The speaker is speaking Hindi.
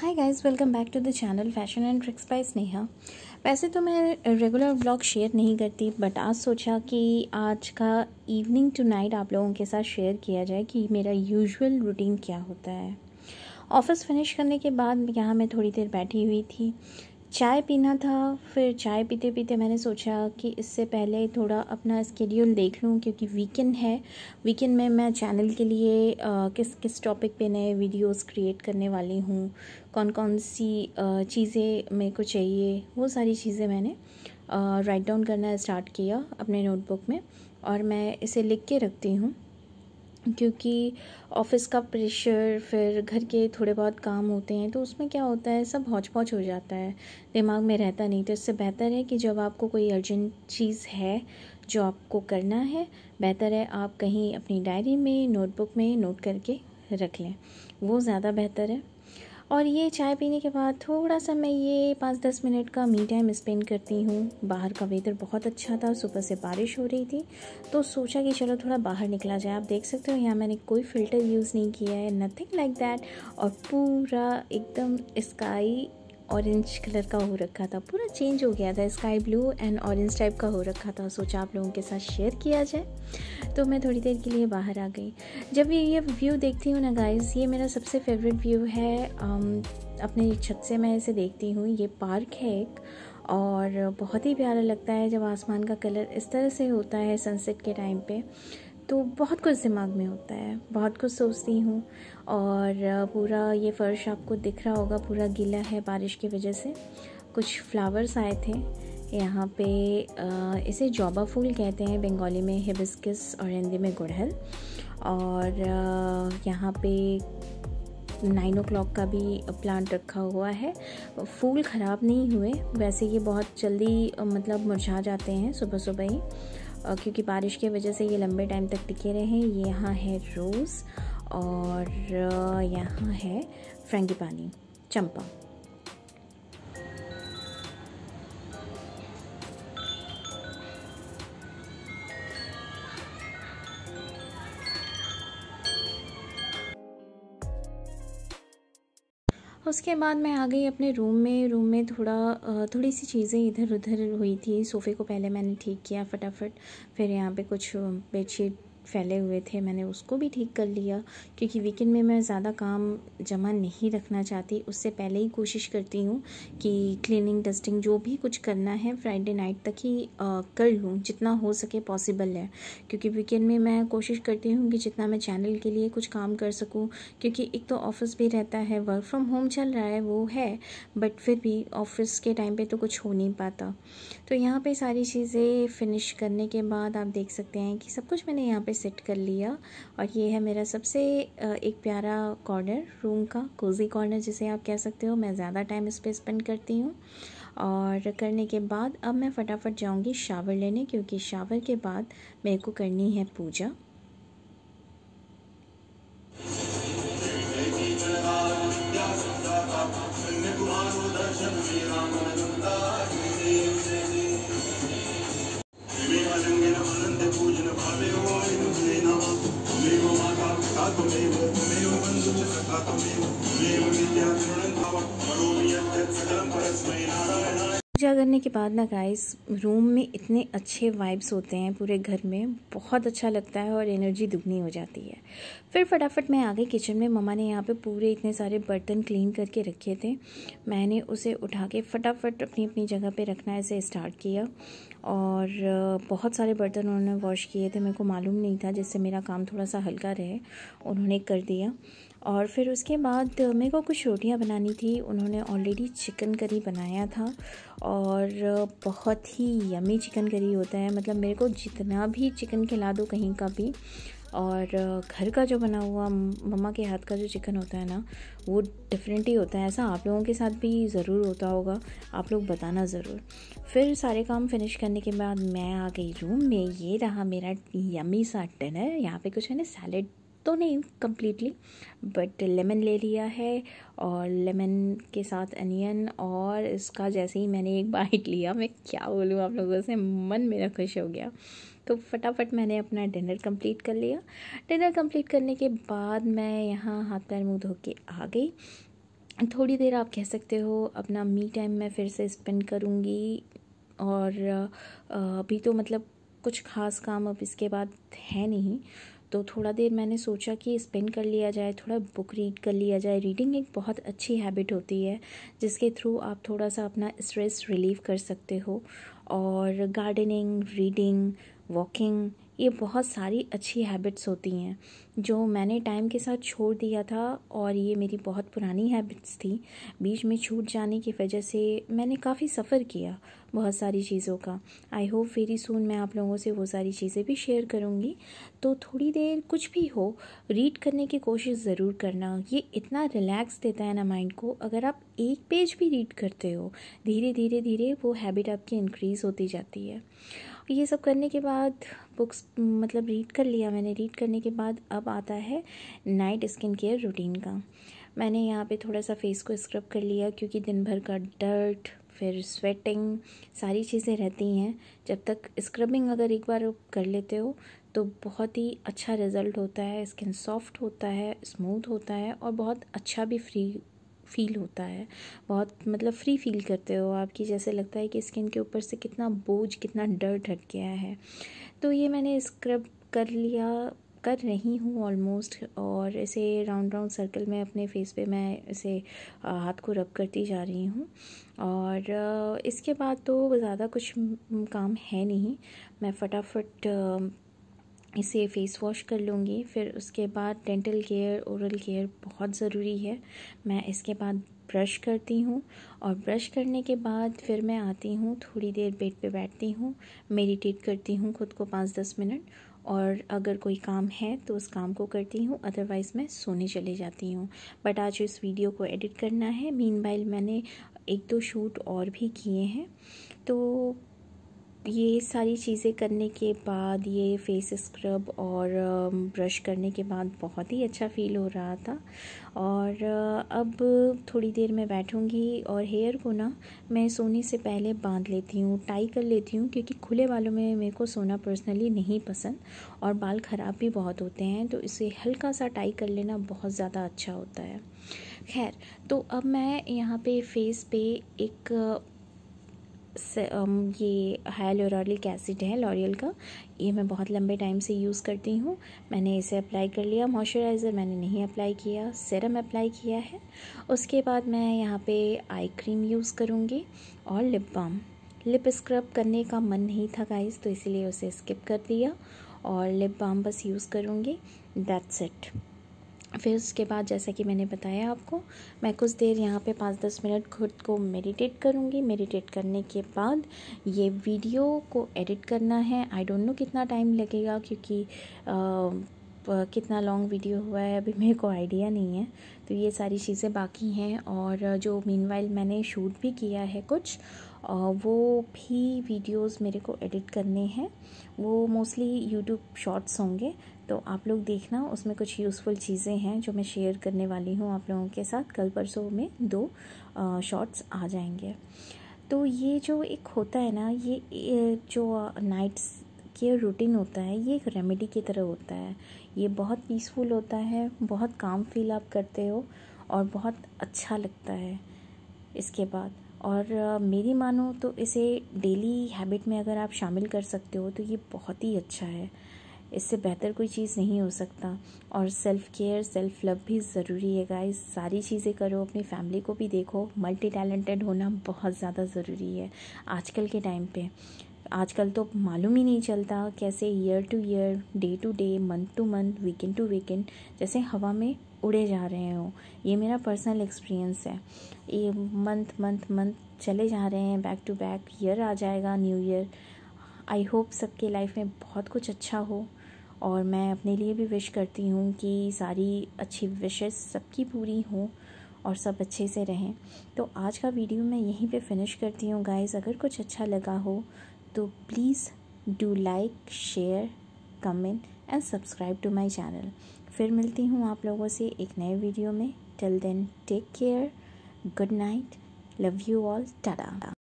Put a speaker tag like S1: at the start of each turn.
S1: hi guys welcome back to the channel fashion and tricks by Sneha वैसे तो मैं रेगुलर ब्लॉग शेयर नहीं करती बट आज सोचा कि आज का इवनिंग टू नाइट आप लोगों के साथ शेयर किया जाए कि मेरा यूजुअल रूटीन क्या होता है ऑफिस फिनिश करने के बाद यहाँ मैं थोड़ी देर बैठी हुई थी चाय पीना था फिर चाय पीते पीते मैंने सोचा कि इससे पहले थोड़ा अपना स्केड्यूल देख लूँ क्योंकि वीकेंड है वीकेंड में मैं चैनल के लिए आ, किस किस टॉपिक पे नए वीडियोस क्रिएट करने वाली हूँ कौन कौन सी चीज़ें मेरे को चाहिए वो सारी चीज़ें मैंने राइट डाउन करना स्टार्ट किया अपने नोटबुक में और मैं इसे लिख के रखती हूँ क्योंकि ऑफिस का प्रेशर फिर घर के थोड़े बहुत काम होते हैं तो उसमें क्या होता है सब हौच पौच हो जाता है दिमाग में रहता नहीं तो इससे बेहतर है कि जब आपको कोई अर्जेंट चीज़ है जो आपको करना है बेहतर है आप कहीं अपनी डायरी में नोटबुक में नोट करके रख लें वो ज़्यादा बेहतर है और ये चाय पीने के बाद थोड़ा सा मैं ये पाँच दस मिनट का मी टाइम स्पेंड करती हूँ बाहर का वेदर बहुत अच्छा था सुबह से बारिश हो रही थी तो सोचा कि चलो थोड़ा बाहर निकला जाए आप देख सकते हो यहाँ मैंने कोई फ़िल्टर यूज़ नहीं किया है नथिंग लाइक दैट और पूरा एकदम स्काई ऑरेंज कलर का हो रखा था पूरा चेंज हो गया था sky blue and orange type का हो रखा था सोचा आप लोगों के साथ शेयर किया जाए तो मैं थोड़ी देर के लिए बाहर आ गई जब ये ये व्यू देखती हूँ ना गाइस ये मेरा सबसे फेवरेट व्यू है आम, अपने छत से मैं इसे देखती हूँ ये पार्क है एक और बहुत ही प्यारा लगता है जब आसमान का कलर इस तरह से होता है सनसेट के टाइम पे तो बहुत कुछ दिमाग में होता है बहुत कुछ सोचती हूँ और पूरा ये फ़र्श आपको दिख रहा होगा पूरा गीला है बारिश की वजह से कुछ फ्लावर्स आए थे यहाँ पे इसे जॉबा फूल कहते हैं बंगाली में हिबिस्किस और हिंदी में गुड़हल और यहाँ पे नाइन ओ का भी प्लांट रखा हुआ है फूल ख़राब नहीं हुए वैसे ये बहुत जल्दी मतलब मुरझा जाते हैं सुबह सुबह ही क्योंकि बारिश की वजह से ये लंबे टाइम तक टिके रहे ये यहाँ है रोज़ और यहाँ है फ्रेंगी पानी चंपा उसके बाद मैं आ गई अपने रूम में रूम में थोड़ा थोड़ी सी चीज़ें इधर उधर हुई थी सोफ़े को पहले मैंने ठीक किया फटाफट फिर यहाँ पे कुछ बेडशीट फैले हुए थे मैंने उसको भी ठीक कर लिया क्योंकि वीकेंड में मैं ज़्यादा काम जमा नहीं रखना चाहती उससे पहले ही कोशिश करती हूँ कि क्लीनिंग डस्टिंग जो भी कुछ करना है फ्राइडे नाइट तक ही आ, कर लूँ जितना हो सके पॉसिबल है क्योंकि वीकेंड में मैं कोशिश करती हूँ कि जितना मैं चैनल के लिए कुछ काम कर सकूँ क्योंकि एक तो ऑफिस भी रहता है वर्क फ्रॉम होम चल रहा है वो है बट फिर भी ऑफिस के टाइम पर तो कुछ हो नहीं पाता तो यहाँ पर सारी चीज़ें फिनिश करने के बाद आप देख सकते हैं कि सब कुछ मैंने यहाँ पर सेट कर लिया और ये है मेरा सबसे एक प्यारा कॉर्नर रूम का कोजी कॉर्नर जिसे आप कह सकते हो मैं ज़्यादा टाइम इस पर स्पेंड करती हूँ और करने के बाद अब मैं फटाफट जाऊँगी शावर लेने क्योंकि शावर के बाद मेरे को करनी है पूजा पूजा करने के बाद ना गाइस रूम में इतने अच्छे वाइब्स होते हैं पूरे घर में बहुत अच्छा लगता है और एनर्जी दुगनी हो जाती है फिर फटाफट मैं आ गई किचन में मम्मा ने यहाँ पे पूरे इतने सारे बर्तन क्लीन करके रखे थे मैंने उसे उठा के फटाफट अपनी अपनी जगह पे रखना ऐसे स्टार्ट किया और बहुत सारे बर्तन उन्होंने वॉश किए थे मेरे को मालूम नहीं था जिससे मेरा काम थोड़ा सा हल्का रहे उन्होंने कर दिया और फिर उसके बाद मेरे को कुछ रोटियां बनानी थी उन्होंने ऑलरेडी चिकन करी बनाया था और बहुत ही यमी चिकन करी होता है मतलब मेरे को जितना भी चिकन खिला दो कहीं का भी और घर का जो बना हुआ मम्मा के हाथ का जो चिकन होता है ना वो डिफरेंट ही होता है ऐसा आप लोगों के साथ भी ज़रूर होता होगा आप लोग बताना ज़रूर फिर सारे काम फिनिश करने के बाद मैं आ गई रूम में ये रहा मेरा यमी सा डिनर यहाँ पे कुछ है ना सैलड तो नहीं कम्प्लीटली बट लेमन ले लिया है और लेमन के साथ अनियन और इसका जैसे ही मैंने एक बाइट लिया मैं क्या बोलूँ आप लोगों से मन मेरा खुश हो गया तो फटाफट मैंने अपना डिनर कंप्लीट कर लिया डिनर कंप्लीट करने के बाद मैं यहाँ हाथ पैर मुँह धो के आ गई थोड़ी देर आप कह सकते हो अपना मी टाइम मैं फिर से स्पेंड करूँगी और अभी तो मतलब कुछ खास काम अब इसके बाद है नहीं तो थोड़ा देर मैंने सोचा कि स्पेंड कर लिया जाए थोड़ा बुक रीड कर लिया जाए रीडिंग एक बहुत अच्छी हैबिट होती है जिसके थ्रू आप थोड़ा सा अपना स्ट्रेस रिलीव कर सकते हो और गार्डनिंग रीडिंग वॉकिंग ये बहुत सारी अच्छी हैबिट्स होती हैं जो मैंने टाइम के साथ छोड़ दिया था और ये मेरी बहुत पुरानी हैबिट्स थी बीच में छूट जाने की वजह से मैंने काफ़ी सफ़र किया बहुत सारी चीज़ों का आई होप वेरी सून मैं आप लोगों से वो सारी चीज़ें भी शेयर करूँगी तो थोड़ी देर कुछ भी हो रीड करने की कोशिश ज़रूर करना ये इतना रिलैक्स देता है ना माइंड को अगर आप एक पेज भी रीड करते हो धीरे धीरे धीरे वो हैबिट आपकी इंक्रीज़ होती जाती है ये सब करने के बाद बुक्स मतलब रीड कर लिया मैंने रीड करने के बाद अब आता है नाइट स्किन केयर रूटीन का मैंने यहाँ पे थोड़ा सा फेस को स्क्रब कर लिया क्योंकि दिन भर का डर्ट फिर स्वेटिंग सारी चीज़ें रहती हैं जब तक स्क्रबिंग अगर एक बार कर लेते हो तो बहुत ही अच्छा रिज़ल्ट होता है स्किन सॉफ्ट होता है स्मूथ होता है और बहुत अच्छा भी फ्री फील होता है बहुत मतलब फ्री फील करते हो आपकी जैसे लगता है कि स्किन के ऊपर से कितना बोझ कितना डर्ट हट गया है तो ये मैंने स्क्रब कर लिया कर रही हूँ ऑलमोस्ट और इसे राउंड राउंड सर्कल में अपने फेस पे मैं इसे हाथ को रब करती जा रही हूँ और इसके बाद तो ज़्यादा कुछ काम है नहीं मैं फटाफट इसे फेस वॉश कर लूँगी फिर उसके बाद डेंटल केयर ओरल केयर बहुत ज़रूरी है मैं इसके बाद ब्रश करती हूँ और ब्रश करने के बाद फिर मैं आती हूँ थोड़ी देर बेड पे बैठती हूँ मेडिटेट करती हूँ खुद को पाँच दस मिनट और अगर कोई काम है तो उस काम को करती हूँ अदरवाइज़ मैं सोने चले जाती हूँ बट आज इस वीडियो को एडिट करना है मीन मैंने एक दो शूट और भी किए हैं तो ये सारी चीज़ें करने के बाद ये फेस स्क्रब और ब्रश um, करने के बाद बहुत ही अच्छा फील हो रहा था और uh, अब थोड़ी देर मैं बैठूँगी और हेयर को ना मैं सोने से पहले बांध लेती हूँ टाई कर लेती हूँ क्योंकि खुले बालों में मेरे को सोना पर्सनली नहीं पसंद और बाल ख़राब भी बहुत होते हैं तो इसे हल्का सा टाई कर लेना बहुत ज़्यादा अच्छा होता है खैर तो अब मैं यहाँ पे फेस पे एक ये हाइलोरॉलिक एसिड है लॉरियल का ये मैं बहुत लंबे टाइम से यूज़ करती हूँ मैंने इसे अप्लाई कर लिया मॉइस्चराइज़र मैंने नहीं अप्लाई किया सिरम अप्लाई किया है उसके बाद मैं यहाँ पे आई क्रीम यूज़ करूँगी और लिप बाम लिप स्क्रब करने का मन नहीं था गाइस तो इसीलिए उसे स्किप कर दिया और लिप बाम बस यूज़ करूँगी दैट्स इट फिर उसके बाद जैसा कि मैंने बताया आपको मैं कुछ देर यहाँ पे पाँच दस मिनट खुद को मेडिटेट करूँगी मेडिटेट करने के बाद ये वीडियो को एडिट करना है आई डोंट नो कितना टाइम लगेगा क्योंकि आ, कितना लॉन्ग वीडियो हुआ है अभी मेरे को आइडिया नहीं है तो ये सारी चीज़ें बाकी हैं और जो मीनवाइल मैंने शूट भी किया है कुछ वो भी वीडियोस मेरे को एडिट करने हैं वो मोस्टली यूट्यूब शॉर्ट्स होंगे तो आप लोग देखना उसमें कुछ यूज़फुल चीज़ें हैं जो मैं शेयर करने वाली हूँ आप लोगों के साथ कल परसों में दो शॉर्ट्स आ जाएंगे तो ये जो एक होता है ना ये जो नाइट्स केयर रूटीन होता है ये एक रेमेडी की तरह होता है ये बहुत पीसफुल होता है बहुत काम फील आप करते हो और बहुत अच्छा लगता है इसके बाद और मेरी मानो तो इसे डेली हैबिट में अगर आप शामिल कर सकते हो तो ये बहुत ही अच्छा है इससे बेहतर कोई चीज़ नहीं हो सकता और सेल्फ़ केयर सेल्फ़ लव भी ज़रूरी है गाइस सारी चीज़ें करो अपनी फैमिली को भी देखो मल्टी टैलेंटेड होना बहुत ज़्यादा ज़रूरी है आजकल के टाइम पे आजकल तो मालूम ही नहीं चलता कैसे year to year day to day month to month weekend to weekend जैसे हवा में उड़े जा रहे हो ये मेरा पर्सनल एक्सपीरियंस है ये मंथ मंथ मंथ चले जा रहे हैं बैक टू बैक ईयर आ जाएगा न्यू ईयर आई होप सबके लाइफ में बहुत कुछ अच्छा हो और मैं अपने लिए भी विश करती हूँ कि सारी अच्छी विशेस सबकी पूरी हों और सब अच्छे से रहें तो आज का वीडियो मैं यहीं पे फिनिश करती हूँ गाइस अगर कुछ अच्छा लगा हो तो please do like share comment and subscribe to my channel फिर मिलती हूँ आप लोगों से एक नए वीडियो में till then take care good night love you all Tata